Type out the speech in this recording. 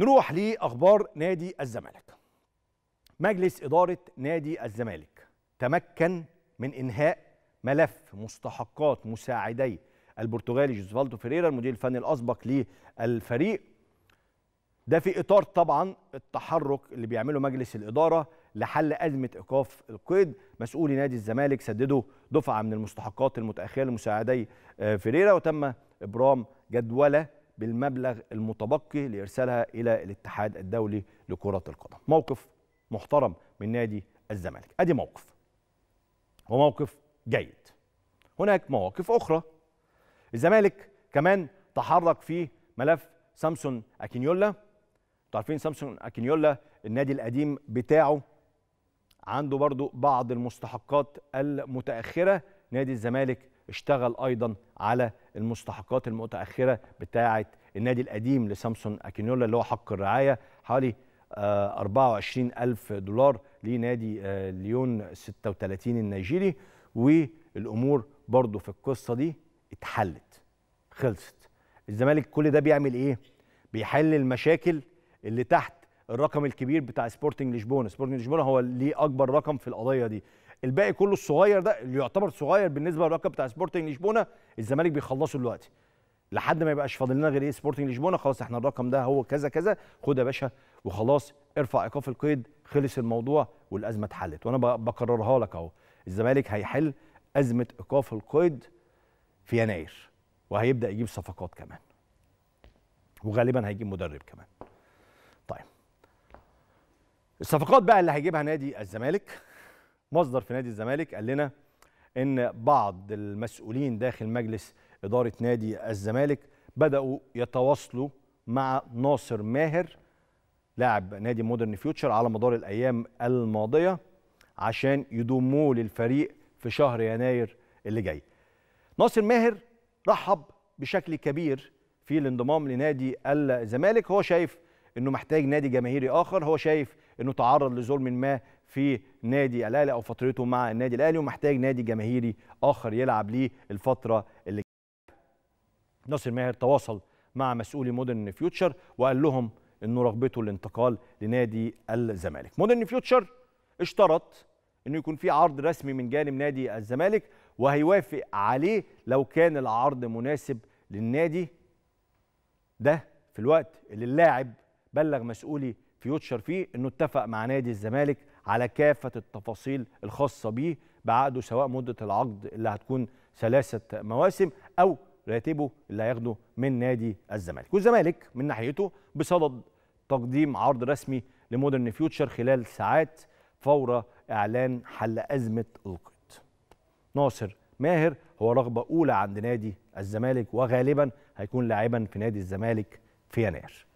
نروح لاخبار نادي الزمالك مجلس اداره نادي الزمالك تمكن من انهاء ملف مستحقات مساعدي البرتغالي جوزفالدو فيريرا المدير الفني الاسبق للفريق ده في اطار طبعا التحرك اللي بيعمله مجلس الاداره لحل ازمه ايقاف القيد مسؤولي نادي الزمالك سددوا دفعه من المستحقات المتاخره لمساعدي آه، فيريرا وتم ابرام جدوله بالمبلغ المتبقي لإرسالها إلى الاتحاد الدولي لكرة القدم موقف محترم من نادي الزمالك أدي موقف وموقف جيد هناك مواقف أخرى الزمالك كمان تحرك في ملف سامسون أكينيولا تعرفين سامسون أكينيولا النادي القديم بتاعه عنده برضو بعض المستحقات المتأخرة نادي الزمالك اشتغل ايضا على المستحقات المتاخره بتاعه النادي القديم لسامسون اكينولا اللي هو حق الرعايه حوالي 24 آه، ألف دولار لنادي آه، ليون 36 النيجيري والأمور برضو في القصة دي اتحلت خلصت الزمالك كل ده بيعمل ايه بيحل المشاكل اللي تحت الرقم الكبير بتاع سبورتنج لشبونه سبورتنج لشبونه هو ليه اكبر رقم في القضيه دي الباقي كله الصغير ده اللي يعتبر صغير بالنسبه للرقم بتاع سبورتنج لشبونه الزمالك بيخلصه دلوقتي لحد ما يبقاش فاضل لنا غير ايه سبورتنج لشبونه خلاص احنا الرقم ده هو كذا كذا خد يا باشا وخلاص ارفع ايقاف القيد خلص الموضوع والازمه اتحلت وانا بكررها لك اهو الزمالك هيحل ازمه ايقاف القيد في يناير وهيبدا يجيب صفقات كمان وغالبا هيجيب مدرب كمان طيب الصفقات بقى اللي هيجيبها نادي الزمالك مصدر في نادي الزمالك قال لنا ان بعض المسؤولين داخل مجلس اداره نادي الزمالك بداوا يتواصلوا مع ناصر ماهر لاعب نادي مودرن فيوتشر على مدار الايام الماضيه عشان يضموه للفريق في شهر يناير اللي جاي. ناصر ماهر رحب بشكل كبير في الانضمام لنادي الزمالك هو شايف انه محتاج نادي جماهيري اخر هو شايف انه تعرض لظلم ما في نادي الاهلي او فترته مع النادي الاهلي ومحتاج نادي جماهيري اخر يلعب ليه الفتره اللي ناصر ماهر تواصل مع مسؤولي مودرن فيوتشر وقال لهم انه رغبته الانتقال لنادي الزمالك مودرن فيوتشر اشترط انه يكون في عرض رسمي من جانب نادي الزمالك وهيوافق عليه لو كان العرض مناسب للنادي ده في الوقت اللي اللاعب بلغ مسؤولي فيوتشر فيه انه اتفق مع نادي الزمالك على كافه التفاصيل الخاصه بيه بعقده سواء مده العقد اللي هتكون ثلاثه مواسم او راتبه اللي هياخده من نادي الزمالك والزمالك من ناحيته بصدد تقديم عرض رسمي لمودرن فيوتشر خلال ساعات فور اعلان حل ازمه القيد ناصر ماهر هو رغبه اولى عند نادي الزمالك وغالبا هيكون لاعبا في نادي الزمالك في يناير